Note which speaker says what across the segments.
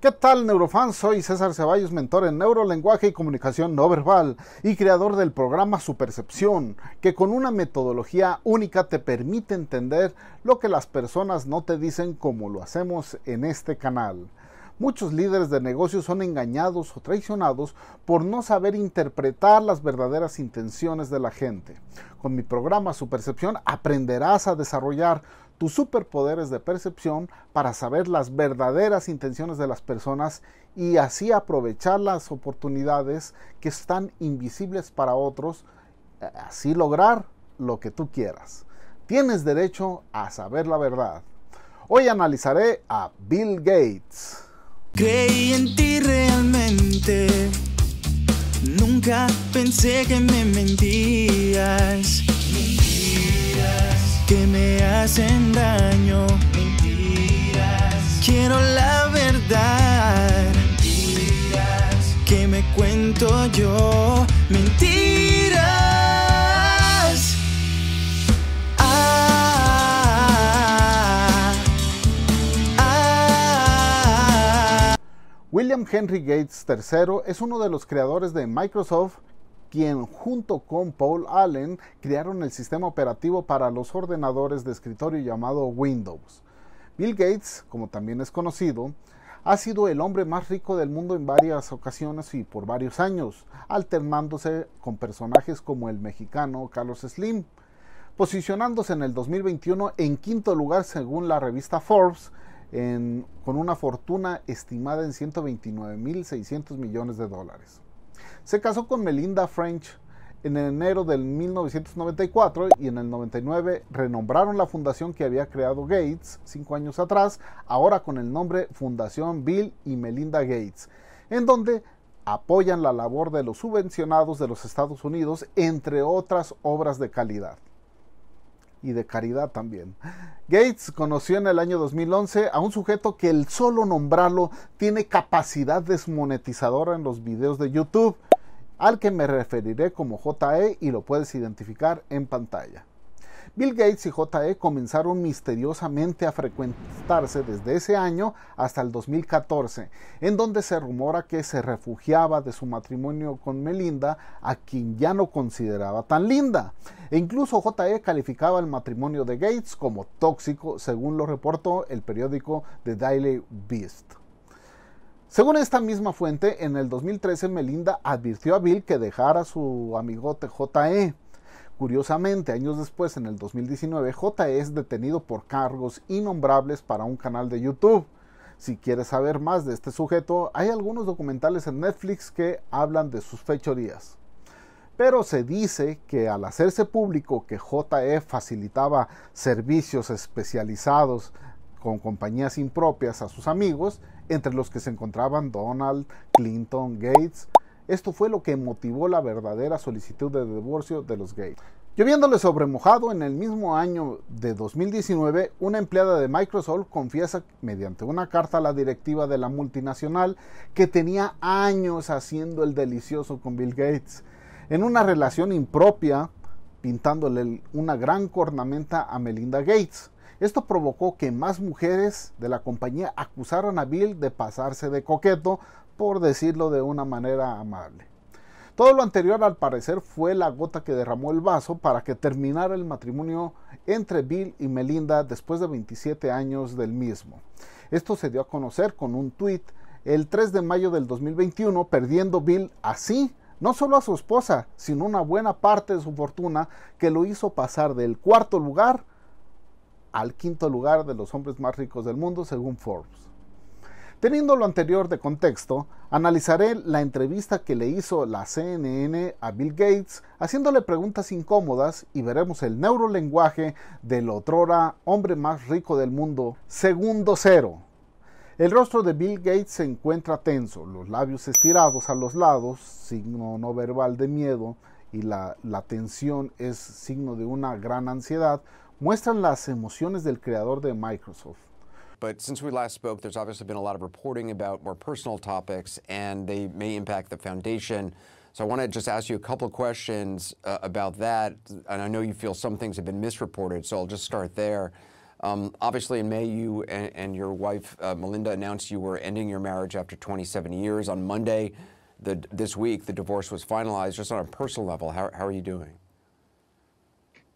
Speaker 1: ¿Qué tal, neurofans? Soy César Ceballos, mentor en neurolenguaje y comunicación no verbal y creador del programa Su que con una metodología única te permite entender lo que las personas no te dicen como lo hacemos en este canal. Muchos líderes de negocios son engañados o traicionados por no saber interpretar las verdaderas intenciones de la gente. Con mi programa Su aprenderás a desarrollar tus superpoderes de percepción para saber las verdaderas intenciones de las personas y así aprovechar las oportunidades que están invisibles para otros, eh, así lograr lo que tú quieras. Tienes derecho a saber la verdad. Hoy analizaré a Bill Gates. Creí en ti realmente.
Speaker 2: Nunca pensé que me mentías que me hacen daño. Mentiras. Quiero la verdad. Mentiras. Que me cuento yo. Mentiras. Ah,
Speaker 1: ah, ah. William Henry Gates III es uno de los creadores de Microsoft quien junto con Paul Allen crearon el sistema operativo para los ordenadores de escritorio llamado Windows. Bill Gates, como también es conocido, ha sido el hombre más rico del mundo en varias ocasiones y por varios años, alternándose con personajes como el mexicano Carlos Slim, posicionándose en el 2021 en quinto lugar según la revista Forbes, con una fortuna estimada en 129.600 millones de dólares. Se casó con Melinda French en enero de 1994 y en el 99 renombraron la fundación que había creado Gates cinco años atrás, ahora con el nombre Fundación Bill y Melinda Gates, en donde apoyan la labor de los subvencionados de los Estados Unidos, entre otras obras de calidad y de caridad también. Gates conoció en el año 2011 a un sujeto que el solo nombrarlo tiene capacidad desmonetizadora en los videos de YouTube, al que me referiré como JE y lo puedes identificar en pantalla. Bill Gates y JE comenzaron misteriosamente a frecuentarse desde ese año hasta el 2014, en donde se rumora que se refugiaba de su matrimonio con Melinda, a quien ya no consideraba tan linda. E incluso JE calificaba el matrimonio de Gates como tóxico, según lo reportó el periódico The Daily Beast. Según esta misma fuente, en el 2013 Melinda advirtió a Bill que dejara a su amigote JE. Curiosamente, años después, en el 2019, J e es detenido por cargos innombrables para un canal de YouTube. Si quieres saber más de este sujeto, hay algunos documentales en Netflix que hablan de sus fechorías. Pero se dice que al hacerse público que JE facilitaba servicios especializados con compañías impropias a sus amigos, entre los que se encontraban Donald, Clinton, Gates, esto fue lo que motivó la verdadera solicitud de divorcio de los Gates. Lloviéndole sobre mojado, en el mismo año de 2019, una empleada de Microsoft confiesa mediante una carta a la directiva de la multinacional que tenía años haciendo el delicioso con Bill Gates, en una relación impropia, pintándole una gran cornamenta a Melinda Gates. Esto provocó que más mujeres de la compañía acusaran a Bill de pasarse de coqueto por decirlo de una manera amable. Todo lo anterior al parecer fue la gota que derramó el vaso para que terminara el matrimonio entre Bill y Melinda después de 27 años del mismo. Esto se dio a conocer con un tuit el 3 de mayo del 2021, perdiendo Bill así no solo a su esposa, sino una buena parte de su fortuna que lo hizo pasar del cuarto lugar al quinto lugar de los hombres más ricos del mundo según Forbes. Teniendo lo anterior de contexto, analizaré la entrevista que le hizo la CNN a Bill Gates, haciéndole preguntas incómodas y veremos el neurolenguaje del otrora hombre más rico del mundo, segundo cero. El rostro de Bill Gates se encuentra tenso, los labios estirados a los lados, signo no verbal de miedo, y la, la tensión es signo de una gran ansiedad, muestran las emociones del creador de Microsoft.
Speaker 3: But since we last spoke, there's obviously been a lot of reporting about more personal topics, and they may impact the foundation. So I want to just ask you a couple of questions uh, about that. And I know you feel some things have been misreported, so I'll just start there. Um, obviously, in May, you and, and your wife, uh, Melinda, announced you were ending your marriage after 27 years. On Monday, the, this week, the divorce was finalized. Just on a personal level, how, how are you doing?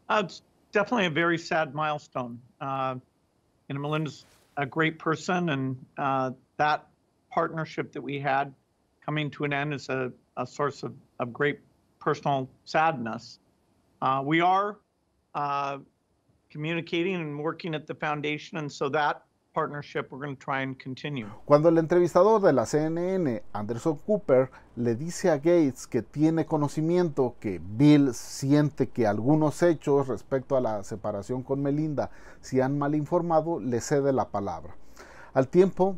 Speaker 4: Uh, it's definitely a very sad milestone. Uh, you know, Melinda's a great person, and uh, that partnership that we had coming to an end is a, a source of, of great personal sadness. Uh, we are uh, communicating and working at the foundation, and so that
Speaker 1: Cuando el entrevistador de la CNN, Anderson Cooper, le dice a Gates que tiene conocimiento que Bill siente que algunos hechos respecto a la separación con Melinda se han mal informado, le cede la palabra. Al tiempo,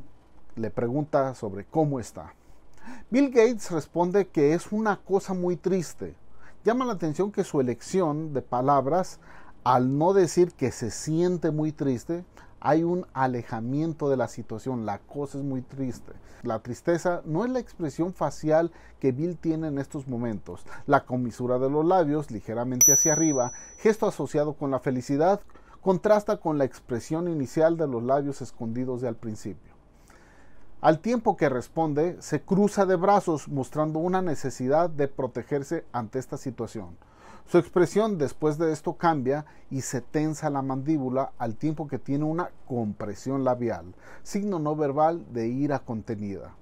Speaker 1: le pregunta sobre cómo está. Bill Gates responde que es una cosa muy triste. Llama la atención que su elección de palabras, al no decir que se siente muy triste, hay un alejamiento de la situación, la cosa es muy triste. La tristeza no es la expresión facial que Bill tiene en estos momentos, la comisura de los labios ligeramente hacia arriba, gesto asociado con la felicidad, contrasta con la expresión inicial de los labios escondidos de al principio. Al tiempo que responde, se cruza de brazos mostrando una necesidad de protegerse ante esta situación. Su expresión después de esto cambia y se tensa la mandíbula al tiempo que tiene una compresión labial, signo no verbal de ira contenida.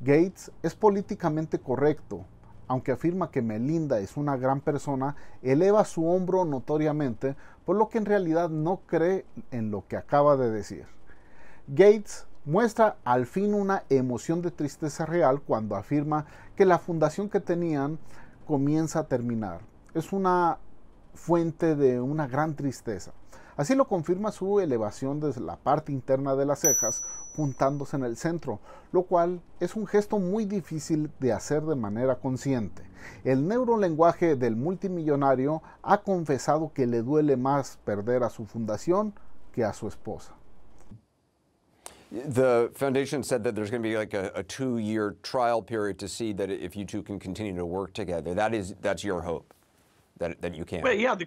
Speaker 1: Gates es políticamente correcto, aunque afirma que Melinda es una gran persona, eleva su hombro notoriamente, por lo que en realidad no cree en lo que acaba de decir. Gates muestra al fin una emoción de tristeza real cuando afirma que la fundación que tenían comienza a terminar, es una fuente de una gran tristeza. Así lo confirma su elevación desde la parte interna de las cejas, juntándose en el centro, lo cual es un gesto muy difícil de hacer de manera consciente. El neurolenguaje del multimillonario ha confesado que le duele más perder a su fundación que a su esposa.
Speaker 3: The foundation said that there's going to be like a, two-year trial period to see that if you two can continue to work together. your hope. that, that you can. But
Speaker 4: yeah, the,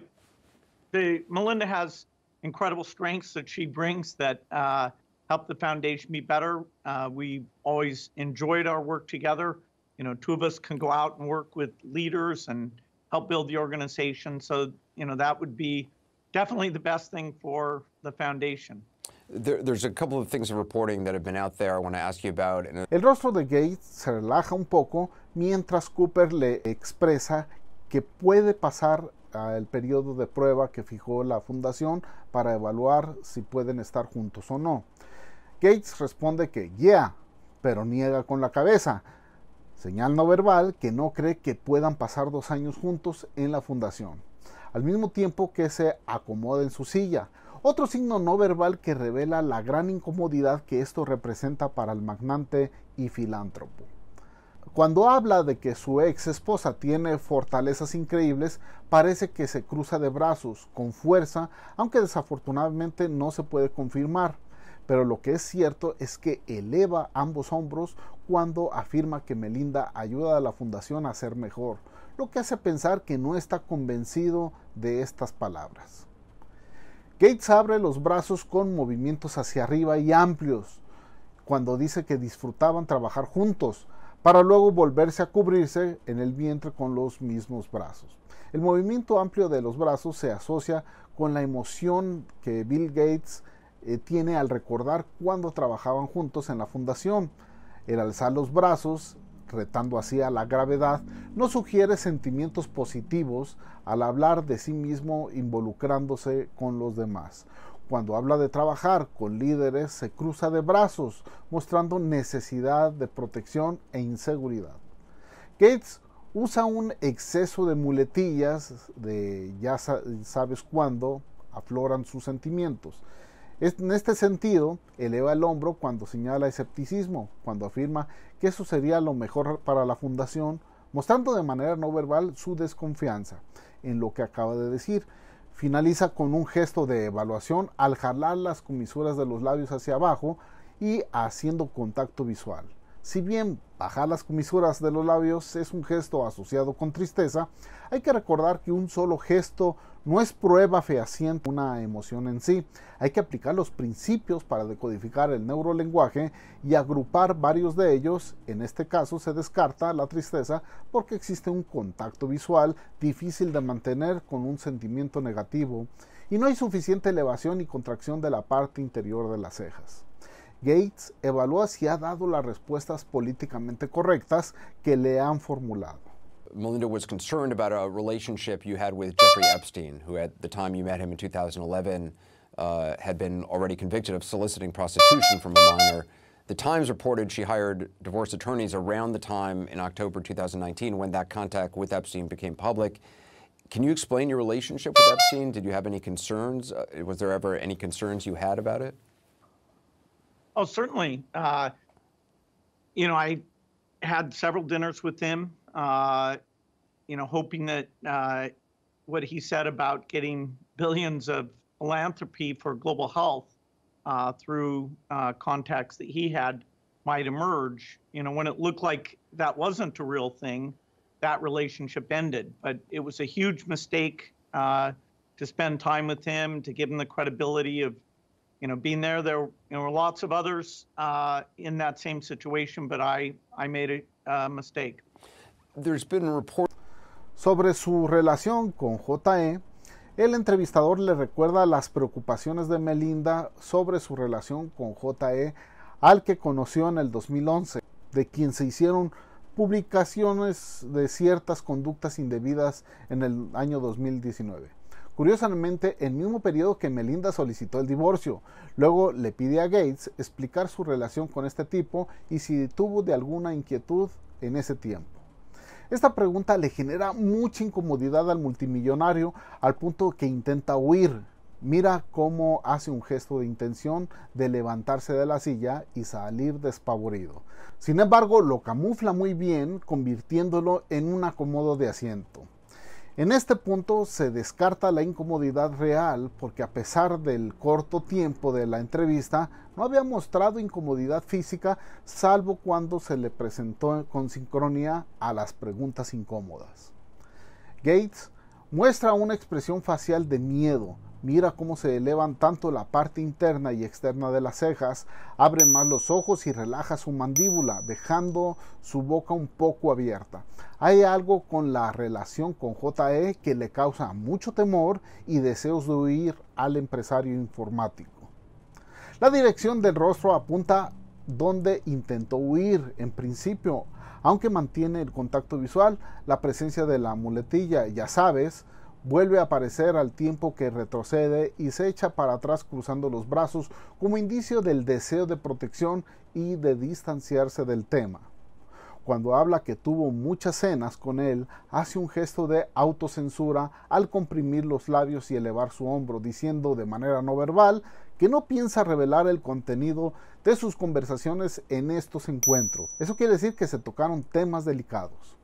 Speaker 4: the Melinda has incredible strengths that she brings that uh, help the foundation be better. Uh, we always enjoyed our work together. You know, two of us can go out and work with leaders and help build the organization. So, you know, that would be definitely the best thing for the foundation.
Speaker 3: There, there's a couple of things of reporting that have been out there I want to ask you about.
Speaker 1: El rostro de Gates se relaja un poco mientras Cooper le expresa que puede pasar al periodo de prueba que fijó la fundación para evaluar si pueden estar juntos o no. Gates responde que ya, pero niega con la cabeza, señal no verbal que no cree que puedan pasar dos años juntos en la fundación, al mismo tiempo que se acomoda en su silla. Otro signo no verbal que revela la gran incomodidad que esto representa para el magnate y filántropo. Cuando habla de que su ex esposa tiene fortalezas increíbles, parece que se cruza de brazos con fuerza, aunque desafortunadamente no se puede confirmar. Pero lo que es cierto es que eleva ambos hombros cuando afirma que Melinda ayuda a la fundación a ser mejor, lo que hace pensar que no está convencido de estas palabras. Gates abre los brazos con movimientos hacia arriba y amplios, cuando dice que disfrutaban trabajar juntos, para luego volverse a cubrirse en el vientre con los mismos brazos. El movimiento amplio de los brazos se asocia con la emoción que Bill Gates eh, tiene al recordar cuando trabajaban juntos en la fundación. El alzar los brazos, retando así a la gravedad, no sugiere sentimientos positivos al hablar de sí mismo involucrándose con los demás cuando habla de trabajar con líderes se cruza de brazos, mostrando necesidad de protección e inseguridad. Gates usa un exceso de muletillas de ya sabes cuándo afloran sus sentimientos. En este sentido, eleva el hombro cuando señala escepticismo, cuando afirma que eso sería lo mejor para la fundación, mostrando de manera no verbal su desconfianza en lo que acaba de decir, Finaliza con un gesto de evaluación al jalar las comisuras de los labios hacia abajo y haciendo contacto visual. Si bien bajar las comisuras de los labios es un gesto asociado con tristeza, hay que recordar que un solo gesto no es prueba fehaciente de una emoción en sí. Hay que aplicar los principios para decodificar el neurolenguaje y agrupar varios de ellos. En este caso se descarta la tristeza porque existe un contacto visual difícil de mantener con un sentimiento negativo y no hay suficiente elevación y contracción de la parte interior de las cejas. Gates evalúa si ha dado las respuestas políticamente correctas que le han formulado.
Speaker 3: Melinda was concerned about a relationship you had with Jeffrey Epstein, who at the time you met him in 2011 uh, had been already convicted of soliciting prostitution from a minor. The Times reported she hired divorce attorneys around the time in October 2019 when that contact with Epstein became public. Can you explain your relationship with Epstein? Did you have any concerns? Uh, was there ever any concerns you had about it?
Speaker 4: Oh, certainly. Uh, you know, I had several dinners with him, uh, you know, hoping that uh, what he said about getting billions of philanthropy for global health uh, through uh, contacts that he had might emerge. You know, when it looked like that wasn't a real thing, that relationship ended. But it was a huge mistake uh, to spend time with him, to give him the credibility of you know, being there, there, lots of others uh, in that same situation, but I, I made a uh, mistake.
Speaker 1: There's been Sobre su relación con JE, el entrevistador le recuerda las preocupaciones de Melinda sobre su relación con JE, al que conoció en el 2011, de quien se hicieron publicaciones de ciertas conductas indebidas en el año 2019. Curiosamente, el mismo periodo que Melinda solicitó el divorcio. Luego le pide a Gates explicar su relación con este tipo y si tuvo de alguna inquietud en ese tiempo. Esta pregunta le genera mucha incomodidad al multimillonario al punto que intenta huir. Mira cómo hace un gesto de intención de levantarse de la silla y salir despavorido. Sin embargo, lo camufla muy bien convirtiéndolo en un acomodo de asiento. En este punto se descarta la incomodidad real porque a pesar del corto tiempo de la entrevista no había mostrado incomodidad física salvo cuando se le presentó con sincronía a las preguntas incómodas. Gates Muestra una expresión facial de miedo. Mira cómo se elevan tanto la parte interna y externa de las cejas, abre más los ojos y relaja su mandíbula, dejando su boca un poco abierta. Hay algo con la relación con JE que le causa mucho temor y deseos de huir al empresario informático. La dirección del rostro apunta donde intentó huir en principio aunque mantiene el contacto visual, la presencia de la muletilla, ya sabes, vuelve a aparecer al tiempo que retrocede y se echa para atrás cruzando los brazos como indicio del deseo de protección y de distanciarse del tema. Cuando habla que tuvo muchas cenas con él, hace un gesto de autocensura al comprimir los labios y elevar su hombro, diciendo de manera no verbal que no piensa revelar el contenido de sus conversaciones en estos encuentros. Eso quiere decir que se tocaron temas delicados.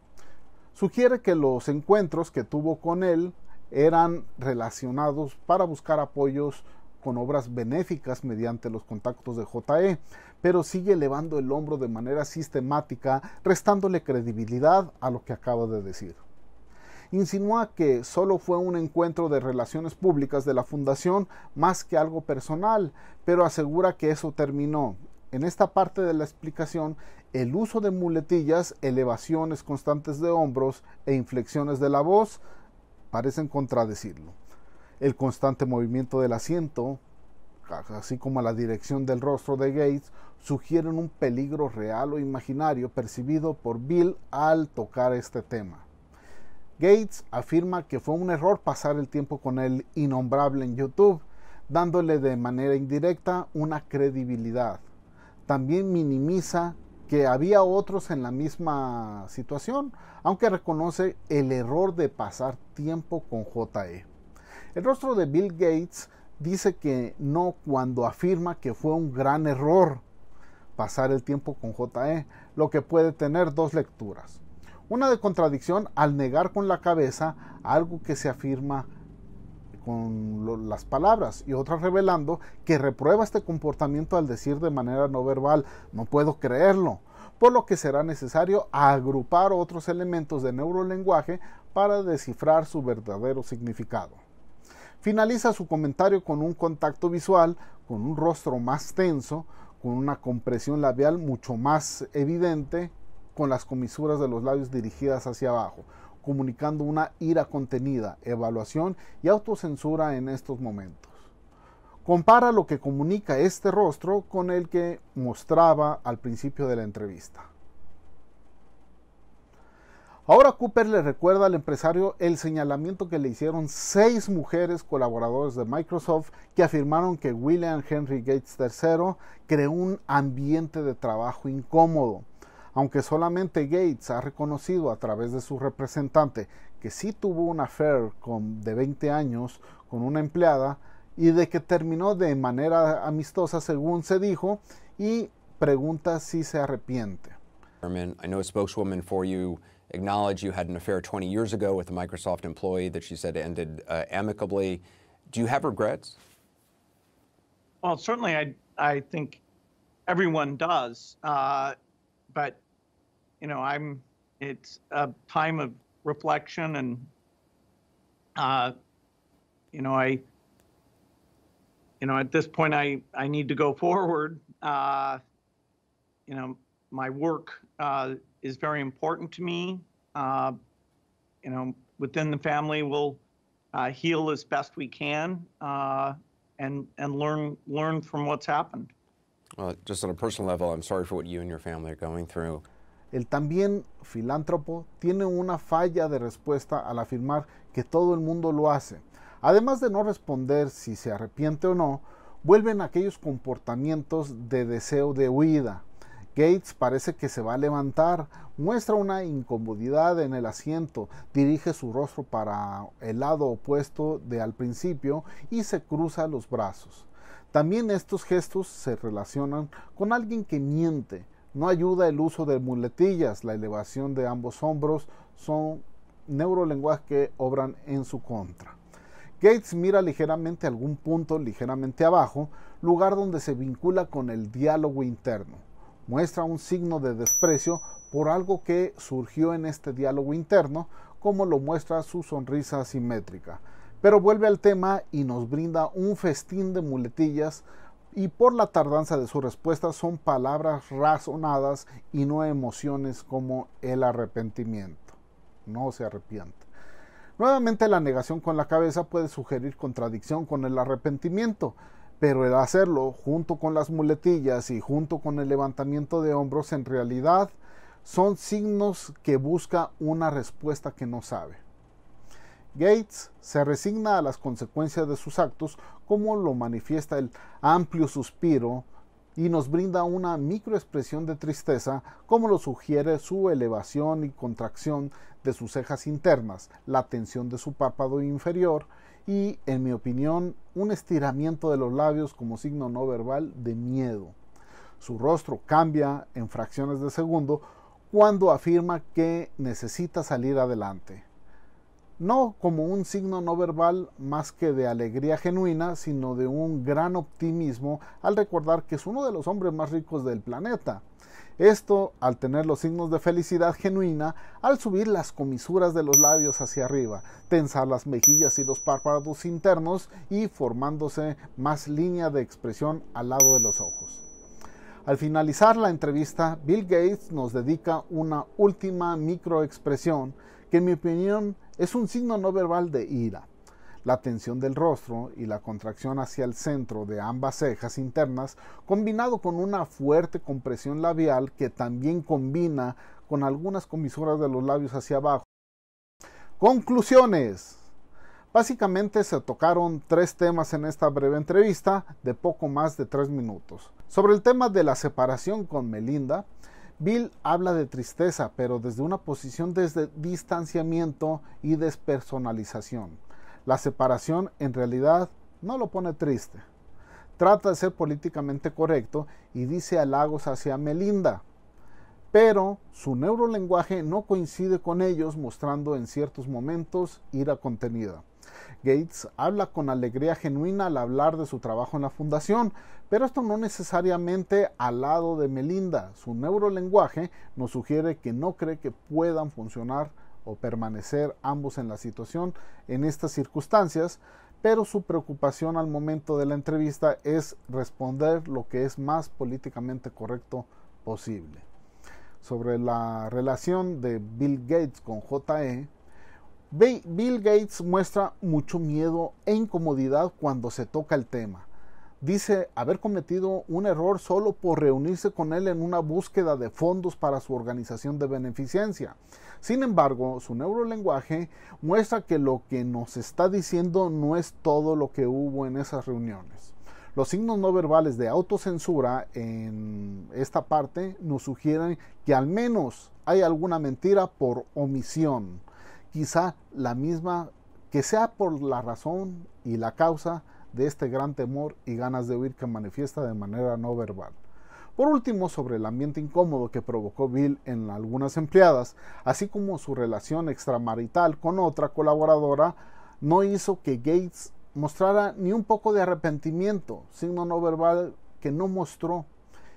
Speaker 1: Sugiere que los encuentros que tuvo con él eran relacionados para buscar apoyos con obras benéficas mediante los contactos de JE, pero sigue elevando el hombro de manera sistemática, restándole credibilidad a lo que acaba de decir insinúa que solo fue un encuentro de relaciones públicas de la fundación más que algo personal, pero asegura que eso terminó. En esta parte de la explicación, el uso de muletillas, elevaciones constantes de hombros e inflexiones de la voz parecen contradecirlo. El constante movimiento del asiento, así como la dirección del rostro de Gates, sugieren un peligro real o imaginario percibido por Bill al tocar este tema. Gates afirma que fue un error pasar el tiempo con el innombrable en YouTube, dándole de manera indirecta una credibilidad. También minimiza que había otros en la misma situación, aunque reconoce el error de pasar tiempo con JE. El rostro de Bill Gates dice que no cuando afirma que fue un gran error pasar el tiempo con JE, lo que puede tener dos lecturas. Una de contradicción al negar con la cabeza algo que se afirma con las palabras y otra revelando que reprueba este comportamiento al decir de manera no verbal, no puedo creerlo, por lo que será necesario agrupar otros elementos de neurolenguaje para descifrar su verdadero significado. Finaliza su comentario con un contacto visual, con un rostro más tenso, con una compresión labial mucho más evidente, con las comisuras de los labios dirigidas hacia abajo, comunicando una ira contenida, evaluación y autocensura en estos momentos. Compara lo que comunica este rostro con el que mostraba al principio de la entrevista. Ahora Cooper le recuerda al empresario el señalamiento que le hicieron seis mujeres colaboradoras de Microsoft que afirmaron que William Henry Gates III creó un ambiente de trabajo incómodo aunque solamente Gates ha reconocido a través de su representante que sí tuvo un affair con, de 20 años con una empleada y de que terminó de manera amistosa según se dijo y pregunta si se arrepiente.
Speaker 3: I know a spokeswoman for you acknowledged you had an affair 20 years ago with a Microsoft employee that she said ended uh, amicably. Do you have regrets?
Speaker 4: Well, certainly I, I think everyone does. Uh, but you know, I'm, it's a time of reflection and, uh, you know, I, you know, at this point, I, I need to go forward. Uh, you know, my work uh, is very important to me. Uh, you know, within the family, we'll uh, heal as best we can uh,
Speaker 1: and and learn learn from what's happened.
Speaker 3: Well, just on a personal level, I'm sorry for what you and your family are going through.
Speaker 1: El también filántropo tiene una falla de respuesta al afirmar que todo el mundo lo hace. Además de no responder si se arrepiente o no, vuelven aquellos comportamientos de deseo de huida. Gates parece que se va a levantar, muestra una incomodidad en el asiento, dirige su rostro para el lado opuesto de al principio y se cruza los brazos. También estos gestos se relacionan con alguien que miente, no ayuda el uso de muletillas, la elevación de ambos hombros son neurolenguaje que obran en su contra. Gates mira ligeramente algún punto ligeramente abajo, lugar donde se vincula con el diálogo interno. Muestra un signo de desprecio por algo que surgió en este diálogo interno, como lo muestra su sonrisa simétrica. Pero vuelve al tema y nos brinda un festín de muletillas y por la tardanza de su respuesta son palabras razonadas y no emociones como el arrepentimiento. No se arrepiente. Nuevamente la negación con la cabeza puede sugerir contradicción con el arrepentimiento, pero el hacerlo junto con las muletillas y junto con el levantamiento de hombros en realidad son signos que busca una respuesta que no sabe. Gates se resigna a las consecuencias de sus actos, como lo manifiesta el amplio suspiro, y nos brinda una microexpresión de tristeza, como lo sugiere su elevación y contracción de sus cejas internas, la tensión de su párpado inferior y, en mi opinión, un estiramiento de los labios como signo no verbal de miedo. Su rostro cambia en fracciones de segundo cuando afirma que necesita salir adelante no como un signo no verbal más que de alegría genuina, sino de un gran optimismo al recordar que es uno de los hombres más ricos del planeta. Esto al tener los signos de felicidad genuina, al subir las comisuras de los labios hacia arriba, tensar las mejillas y los párpados internos y formándose más línea de expresión al lado de los ojos. Al finalizar la entrevista, Bill Gates nos dedica una última microexpresión que en mi opinión es un signo no verbal de ira. La tensión del rostro y la contracción hacia el centro de ambas cejas internas, combinado con una fuerte compresión labial que también combina con algunas comisuras de los labios hacia abajo. Conclusiones. Básicamente se tocaron tres temas en esta breve entrevista de poco más de tres minutos. Sobre el tema de la separación con Melinda, Bill habla de tristeza, pero desde una posición de distanciamiento y despersonalización. La separación en realidad no lo pone triste. Trata de ser políticamente correcto y dice halagos hacia Melinda, pero su neurolenguaje no coincide con ellos mostrando en ciertos momentos ira contenida. Gates habla con alegría genuina al hablar de su trabajo en la fundación, pero esto no necesariamente al lado de Melinda. Su neurolenguaje nos sugiere que no cree que puedan funcionar o permanecer ambos en la situación en estas circunstancias, pero su preocupación al momento de la entrevista es responder lo que es más políticamente correcto posible. Sobre la relación de Bill Gates con JE, Bill Gates muestra mucho miedo e incomodidad cuando se toca el tema. Dice haber cometido un error solo por reunirse con él en una búsqueda de fondos para su organización de beneficencia. Sin embargo, su neurolenguaje muestra que lo que nos está diciendo no es todo lo que hubo en esas reuniones. Los signos no verbales de autocensura en esta parte nos sugieren que al menos hay alguna mentira por omisión quizá la misma que sea por la razón y la causa de este gran temor y ganas de huir que manifiesta de manera no verbal. Por último, sobre el ambiente incómodo que provocó Bill en algunas empleadas, así como su relación extramarital con otra colaboradora, no hizo que Gates mostrara ni un poco de arrepentimiento, signo no verbal que no mostró.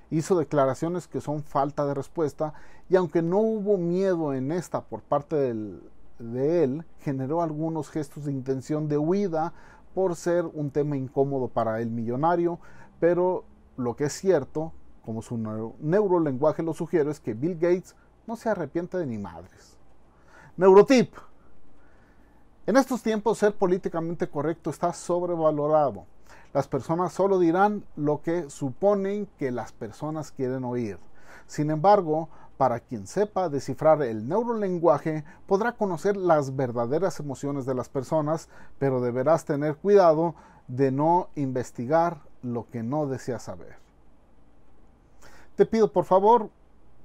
Speaker 1: Hizo declaraciones que son falta de respuesta y aunque no hubo miedo en esta por parte del de él generó algunos gestos de intención de huida por ser un tema incómodo para el millonario, pero lo que es cierto, como su neuro neurolenguaje lo sugiere, es que Bill Gates no se arrepiente de ni madres. Neurotip. En estos tiempos ser políticamente correcto está sobrevalorado. Las personas solo dirán lo que suponen que las personas quieren oír. Sin embargo, para quien sepa descifrar el neurolenguaje, podrá conocer las verdaderas emociones de las personas, pero deberás tener cuidado de no investigar lo que no deseas saber. Te pido por favor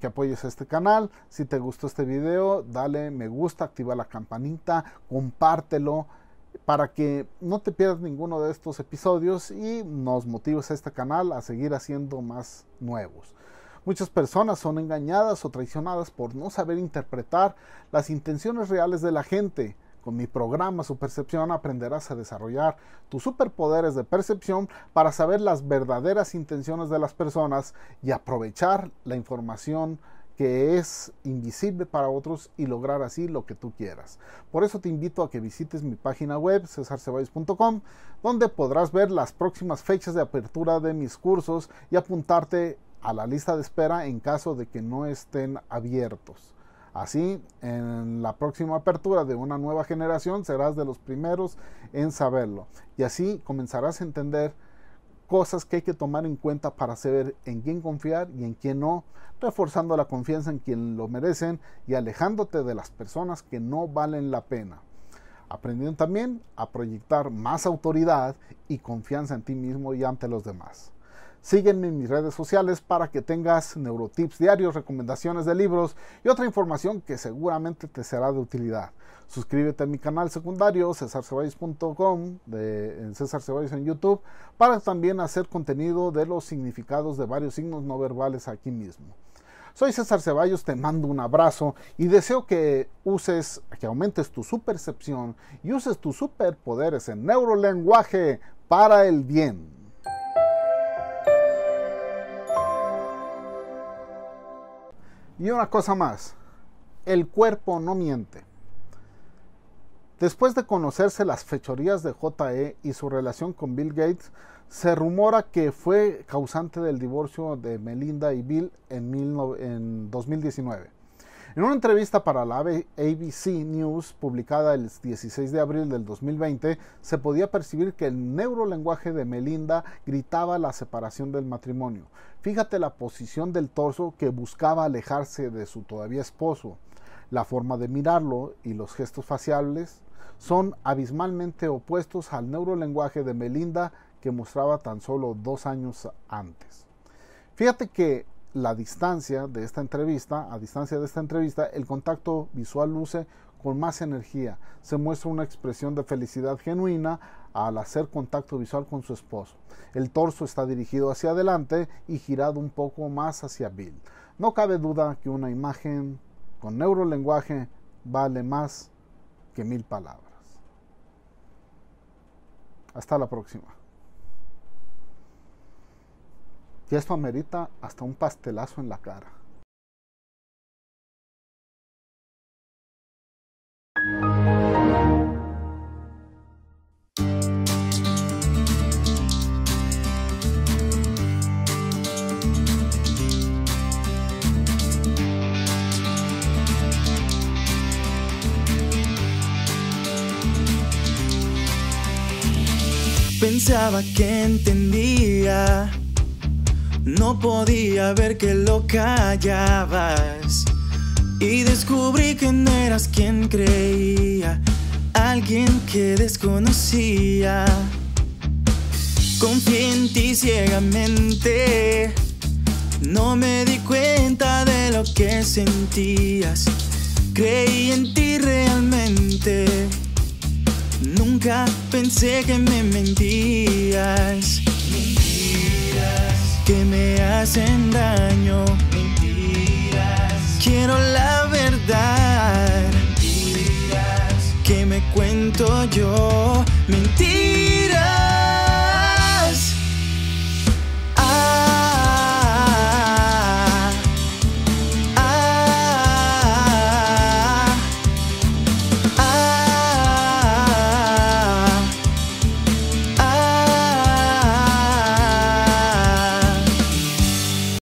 Speaker 1: que apoyes este canal. Si te gustó este video, dale me gusta, activa la campanita, compártelo para que no te pierdas ninguno de estos episodios y nos motives a este canal a seguir haciendo más nuevos. Muchas personas son engañadas o traicionadas por no saber interpretar las intenciones reales de la gente. Con mi programa Su Percepción aprenderás a desarrollar tus superpoderes de percepción para saber las verdaderas intenciones de las personas y aprovechar la información que es invisible para otros y lograr así lo que tú quieras. Por eso te invito a que visites mi página web cesarceballos.com donde podrás ver las próximas fechas de apertura de mis cursos y apuntarte a la lista de espera en caso de que no estén abiertos. Así, en la próxima apertura de una nueva generación serás de los primeros en saberlo. Y así comenzarás a entender cosas que hay que tomar en cuenta para saber en quién confiar y en quién no, reforzando la confianza en quien lo merecen y alejándote de las personas que no valen la pena. Aprendiendo también a proyectar más autoridad y confianza en ti mismo y ante los demás. Sígueme en mis redes sociales para que tengas neurotips diarios, recomendaciones de libros y otra información que seguramente te será de utilidad. Suscríbete a mi canal secundario cesarceballos.com de en César Ceballos en YouTube para también hacer contenido de los significados de varios signos no verbales aquí mismo. Soy César Ceballos, te mando un abrazo y deseo que uses, que aumentes tu supercepción y uses tus superpoderes en neurolenguaje para el bien. Y una cosa más, el cuerpo no miente. Después de conocerse las fechorías de JE y su relación con Bill Gates, se rumora que fue causante del divorcio de Melinda y Bill en, en 2019. En una entrevista para la ABC News publicada el 16 de abril del 2020, se podía percibir que el neurolenguaje de Melinda gritaba la separación del matrimonio. Fíjate la posición del torso que buscaba alejarse de su todavía esposo. La forma de mirarlo y los gestos faciales son abismalmente opuestos al neurolenguaje de Melinda que mostraba tan solo dos años antes. Fíjate que la distancia de esta entrevista, a distancia de esta entrevista, el contacto visual luce con más energía. Se muestra una expresión de felicidad genuina al hacer contacto visual con su esposo. El torso está dirigido hacia adelante y girado un poco más hacia Bill. No cabe duda que una imagen con neurolenguaje vale más que mil palabras. Hasta la próxima. Y esto hasta un pastelazo en la cara.
Speaker 2: Pensaba que entendía no podía ver que lo callabas. Y descubrí que no eras quien creía, alguien que desconocía. Confié en ti ciegamente, no me di cuenta de lo que sentías. Creí en ti realmente, nunca pensé que me mentías que me hacen daño. Mentiras. Quiero la verdad. Mentiras. Que me cuento yo. Mentiras.